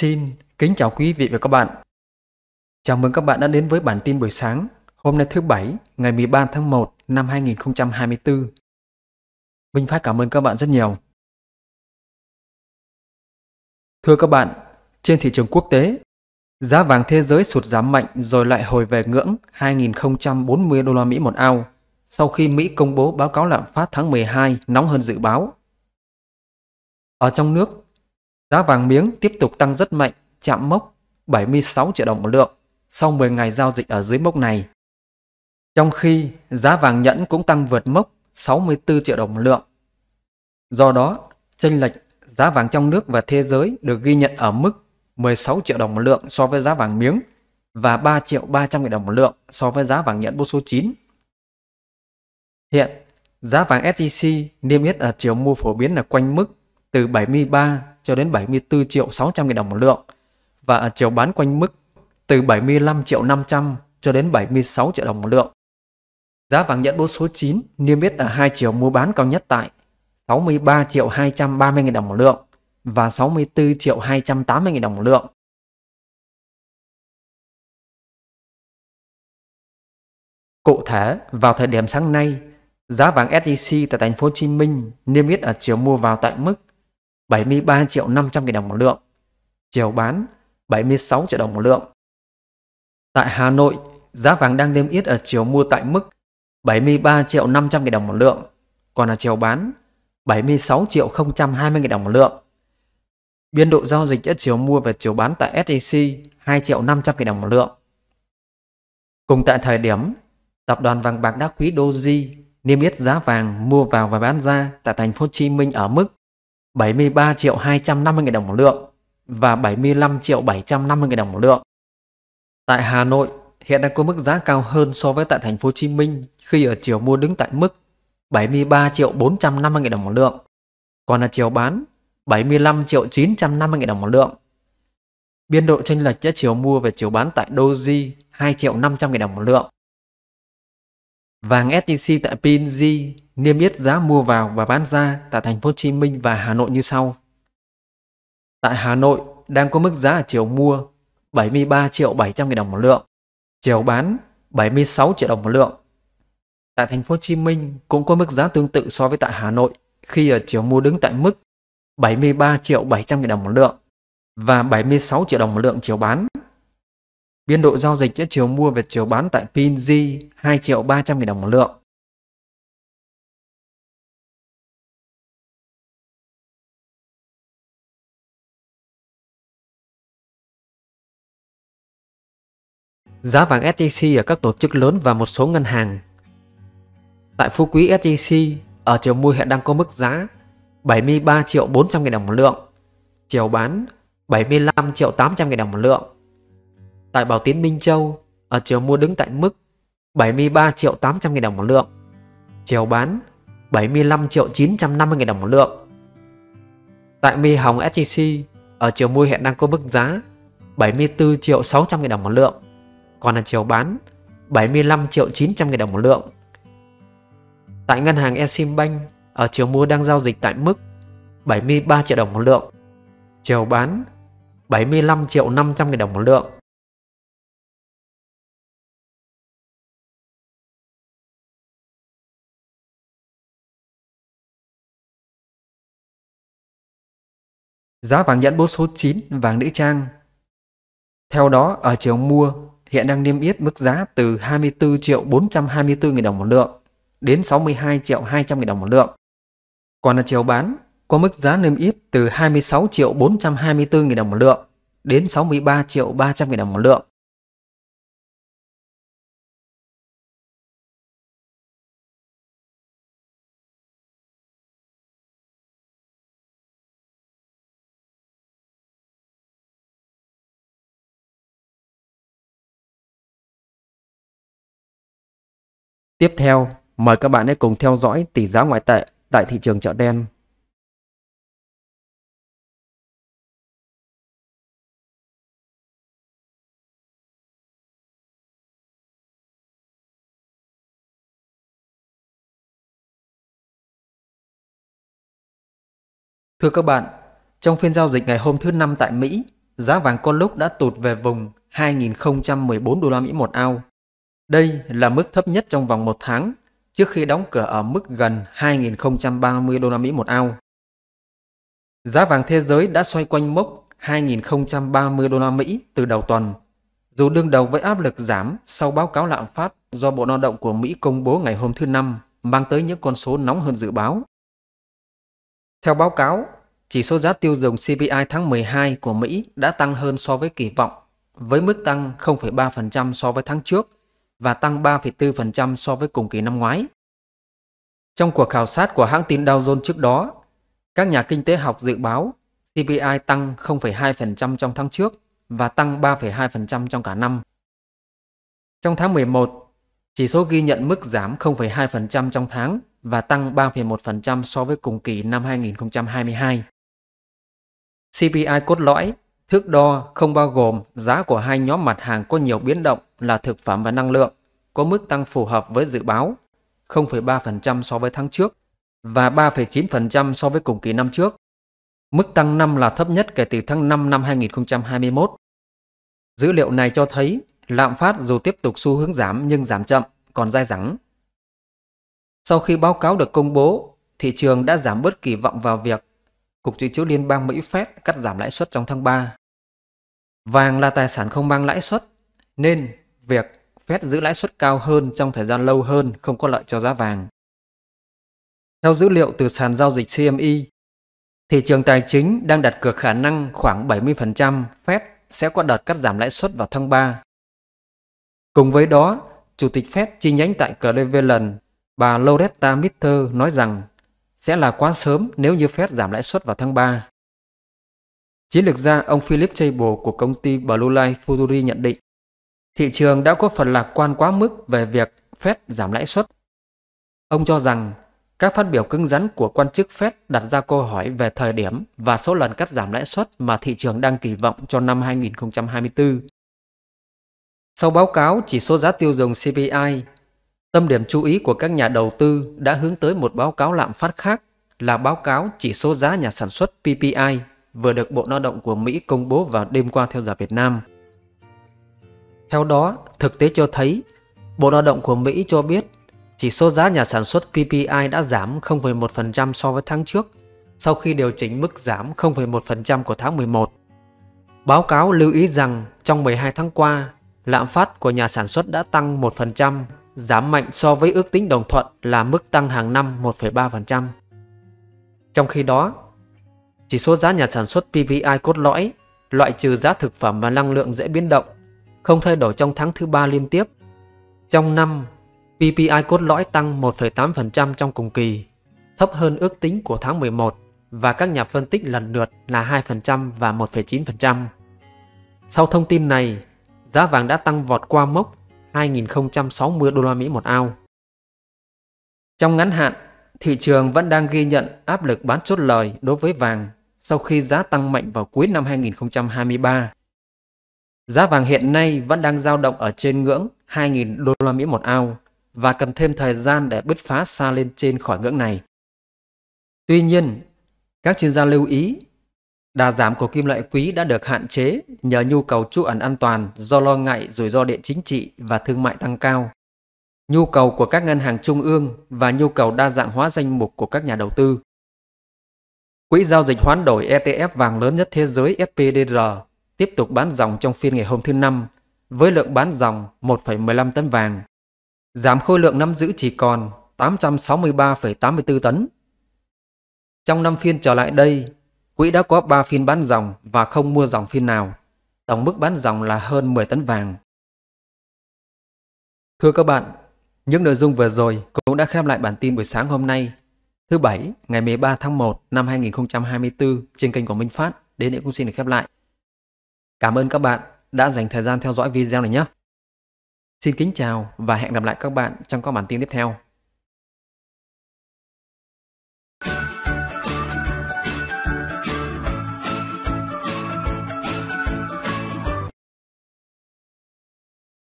Xin kính chào quý vị và các bạn. Chào mừng các bạn đã đến với bản tin buổi sáng hôm nay thứ Bảy ngày 13 tháng 1 năm 2024. Minh Phát cảm ơn các bạn rất nhiều. Thưa các bạn, trên thị trường quốc tế, giá vàng thế giới sụt giảm mạnh rồi lại hồi về ngưỡng 2040 đô la Mỹ một ao sau khi Mỹ công bố báo cáo lạm phát tháng 12 nóng hơn dự báo. Ở trong nước, Giá vàng miếng tiếp tục tăng rất mạnh, chạm mốc 76 triệu đồng một lượng sau 10 ngày giao dịch ở dưới mốc này. Trong khi giá vàng nhẫn cũng tăng vượt mốc 64 triệu đồng một lượng. Do đó, chênh lệch giá vàng trong nước và thế giới được ghi nhận ở mức 16 triệu đồng một lượng so với giá vàng miếng và 3 triệu 300 nghìn đồng một lượng so với giá vàng nhẫn bô số 9. Hiện, giá vàng SJC niêm yết ở chiều mua phổ biến là quanh mức từ 73 cho đến 74 triệu 600 nghìn đồng một lượng và chiều bán quanh mức từ 75 triệu 500 cho đến 76 triệu đồng một lượng. Giá vàng nhẫn bố số 9 niêm yết ở hai chiều mua bán cao nhất tại 63 triệu 230 nghìn đồng một lượng và 64 triệu 280 nghìn đồng một lượng. Cụ thể, vào thời điểm sáng nay, giá vàng SJC tại thành phố Hồ Chí Minh niêm yết ở chiều mua vào tại mức 73 triệu 500 000 đồng một lượng, chiều bán 76 triệu đồng một lượng. Tại Hà Nội, giá vàng đang niêm yết ở chiều mua tại mức 73 triệu 500 000 đồng một lượng, còn ở chiều bán 76 triệu 020 000 đồng một lượng. Biên độ giao dịch giữa chiều mua và chiều bán tại SJC 2 triệu 500 000 đồng một lượng. Cùng tại thời điểm, tập đoàn vàng bạc đá quý Doji niêm yết giá vàng mua vào và bán ra tại thành phố Hồ Chí Minh ở mức 73 triệu 250 000 đồng một lượng và 75 triệu 750 000 đồng một lượng. Tại Hà Nội, hiện đang có mức giá cao hơn so với tại thành phố Hồ Chí Minh khi ở chiều mua đứng tại mức 73 triệu 450 000 đồng một lượng, còn là chiều bán 75 triệu 950 000 đồng một lượng. Biên độ chênh lệch giữa chiều mua và chiều bán tại Doji 2 triệu 500 000 đồng một lượng. Vàng SJC tại PNG niêm yết giá mua vào và bán ra tại thành phố Hồ Chí Minh và Hà Nội như sau. Tại Hà Nội đang có mức giá ở chiều mua 73 triệu 700 000 đồng một lượng, chiều bán 76 triệu đồng một lượng. Tại thành phố Hồ Chí Minh cũng có mức giá tương tự so với tại Hà Nội khi ở chiều mua đứng tại mức 73 triệu 700 000 đồng một lượng và 76 triệu đồng một lượng chiều bán. Biên độ giao dịch giữa chiều mua và chiều bán tại PNG 2 triệu 300 nghìn đồng một lượng. Giá vàng SJC ở các tổ chức lớn và một số ngân hàng Tại phú quý SJC, ở chiều mua hiện đang có mức giá 73 triệu 400 nghìn đồng một lượng, chiều bán 75 triệu 800 nghìn đồng một lượng tại Bảo Tiến Minh Châu ở chiều mua đứng tại mức 73 triệu 800 nghìn đồng một lượng, chiều bán 75 triệu 950 nghìn đồng một lượng. Tại Mi Hồng sgc ở chiều mua hiện đang có mức giá 74 triệu 600 nghìn đồng một lượng, còn là chiều bán 75 triệu 900 nghìn đồng một lượng. Tại ngân hàng exim bank ở chiều mua đang giao dịch tại mức 73 triệu đồng một lượng, chiều bán 75 triệu 500 nghìn đồng một lượng. giá vàng nhẫn bố số 9 vàng nữ trang. Theo đó, ở chiều mua hiện đang niêm yết mức giá từ 24 triệu 424 000 đồng một lượng đến 62 triệu 200 000 đồng một lượng. Còn ở chiều bán, có mức giá niêm yết từ 26 triệu 424 000 đồng một lượng đến 63 triệu 300 000 đồng một lượng. Tiếp theo, mời các bạn hãy cùng theo dõi tỷ giá ngoại tệ tại thị trường chợ đen. Thưa các bạn, trong phiên giao dịch ngày hôm thứ năm tại Mỹ, giá vàng con lúc đã tụt về vùng 2014 đô la Mỹ một ao đây là mức thấp nhất trong vòng một tháng trước khi đóng cửa ở mức gần 2.030 đô la Mỹ một ao. Giá vàng thế giới đã xoay quanh mốc 2.030 đô la Mỹ từ đầu tuần, dù đương đầu với áp lực giảm sau báo cáo lạm phát do Bộ Lao động của Mỹ công bố ngày hôm thứ Năm mang tới những con số nóng hơn dự báo. Theo báo cáo, chỉ số giá tiêu dùng CPI tháng 12 của Mỹ đã tăng hơn so với kỳ vọng, với mức tăng 0,3% so với tháng trước và tăng 3,4% so với cùng kỳ năm ngoái. Trong cuộc khảo sát của hãng tin Dow Jones trước đó, các nhà kinh tế học dự báo CPI tăng 0,2% trong tháng trước và tăng 3,2% trong cả năm. Trong tháng 11, chỉ số ghi nhận mức giảm 0,2% trong tháng và tăng 3,1% so với cùng kỳ năm 2022. CPI cốt lõi Thước đo không bao gồm giá của hai nhóm mặt hàng có nhiều biến động là thực phẩm và năng lượng, có mức tăng phù hợp với dự báo 0,3% so với tháng trước và 3,9% so với cùng kỳ năm trước. Mức tăng năm là thấp nhất kể từ tháng 5 năm 2021. Dữ liệu này cho thấy lạm phát dù tiếp tục xu hướng giảm nhưng giảm chậm, còn dai dẳng. Sau khi báo cáo được công bố, thị trường đã giảm bớt kỳ vọng vào việc Cục Dự trữ Liên bang Mỹ Fed cắt giảm lãi suất trong tháng 3 Vàng là tài sản không mang lãi suất, nên việc Fed giữ lãi suất cao hơn trong thời gian lâu hơn không có lợi cho giá vàng. Theo dữ liệu từ sàn giao dịch CME, thị trường tài chính đang đặt cược khả năng khoảng 70% Fed sẽ có đợt cắt giảm lãi suất vào tháng 3. Cùng với đó, Chủ tịch Fed chi nhánh tại Cleveland, bà Loretta Mitter nói rằng sẽ là quá sớm nếu như Fed giảm lãi suất vào tháng 3. Chiến lược gia ông Philip Chable của công ty Blue Light Futuri nhận định, thị trường đã có phần lạc quan quá mức về việc Fed giảm lãi suất. Ông cho rằng các phát biểu cứng rắn của quan chức Fed đặt ra câu hỏi về thời điểm và số lần cắt giảm lãi suất mà thị trường đang kỳ vọng cho năm 2024. Sau báo cáo chỉ số giá tiêu dùng CPI, tâm điểm chú ý của các nhà đầu tư đã hướng tới một báo cáo lạm phát khác là báo cáo chỉ số giá nhà sản xuất PPI vừa được Bộ Lao động của Mỹ công bố vào đêm qua theo giờ Việt Nam. Theo đó, thực tế cho thấy, Bộ Lao động của Mỹ cho biết chỉ số giá nhà sản xuất PPI đã giảm 0,1% so với tháng trước, sau khi điều chỉnh mức giảm 0,1% của tháng 11. Báo cáo lưu ý rằng trong 12 tháng qua, lạm phát của nhà sản xuất đã tăng 1%, giảm mạnh so với ước tính đồng thuận là mức tăng hàng năm 1,3%. Trong khi đó, chỉ số giá nhà sản xuất PPI cốt lõi loại trừ giá thực phẩm và năng lượng dễ biến động, không thay đổi trong tháng thứ ba liên tiếp. Trong năm, PPI cốt lõi tăng 1,8% trong cùng kỳ, thấp hơn ước tính của tháng 11 và các nhà phân tích lần lượt là 2% và 1,9%. Sau thông tin này, giá vàng đã tăng vọt qua mốc 2060 đô la Mỹ một ao. Trong ngắn hạn, thị trường vẫn đang ghi nhận áp lực bán chốt lời đối với vàng sau khi giá tăng mạnh vào cuối năm 2023. Giá vàng hiện nay vẫn đang dao động ở trên ngưỡng 2.000 đô la Mỹ một ao và cần thêm thời gian để bứt phá xa lên trên khỏi ngưỡng này. Tuy nhiên, các chuyên gia lưu ý đà giảm của kim loại quý đã được hạn chế nhờ nhu cầu trú ẩn an toàn do lo ngại rủi ro địa chính trị và thương mại tăng cao. Nhu cầu của các ngân hàng trung ương và nhu cầu đa dạng hóa danh mục của các nhà đầu tư. Quỹ giao dịch hoán đổi ETF vàng lớn nhất thế giới SPDR tiếp tục bán dòng trong phiên ngày hôm thứ Năm với lượng bán dòng 1,15 tấn vàng, giảm khối lượng nắm giữ chỉ còn 863,84 tấn. Trong 5 phiên trở lại đây, quỹ đã có 3 phiên bán dòng và không mua dòng phiên nào. Tổng mức bán dòng là hơn 10 tấn vàng. Thưa các bạn, những nội dung vừa rồi cũng đã khép lại bản tin buổi sáng hôm nay thứ Bảy ngày 13 tháng 1 năm 2024 trên kênh của Minh Phát đến đây cũng xin được khép lại. Cảm ơn các bạn đã dành thời gian theo dõi video này nhé. Xin kính chào và hẹn gặp lại các bạn trong các bản tin tiếp theo.